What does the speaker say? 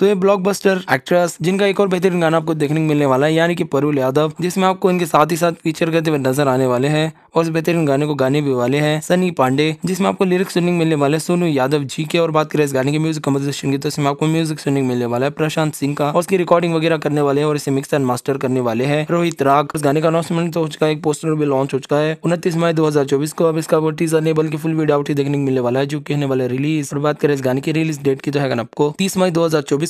तो ये blockbuster actress जिनका एक और बेहतरीन गाना आपको देखने को मिलने वाला है यानी कि परुल यादव जिसमें आपको इनके साथ ही साथ फीचर करते हुए नजर आने वाले हैं और इस बेहतरीन गाने को गाने भी वाले हैं सनी पांडे जिसमें आपको लिरिक्स सुनने को मिलने वाले सोनू यादव जी के और बात करें इस गाने के म्यूजिक कम्पोजिशन की तो इसमें आपको म्यूजिक सुनने को मिलने वाला है प्रशांत सिंह का और उसकी रिकॉर्डिंग वगैरह करने वाले हैं और इसे मिक्स एंड मास्टर करने वाले हैं रोहित राग इस गाने का अनाउंसमेंट तो हो चुका है एक पोस्टर भी लॉन्च हो चुका है उनतीस मई दो को अब इसका वो टीजर नहीं बल्कि फुल वीडियो आउट देखने को मिलने वाला है जो कहने वाला रिलीज और बात करें इस गाने की रिलीज डेट की तो है आपको तीस मई दो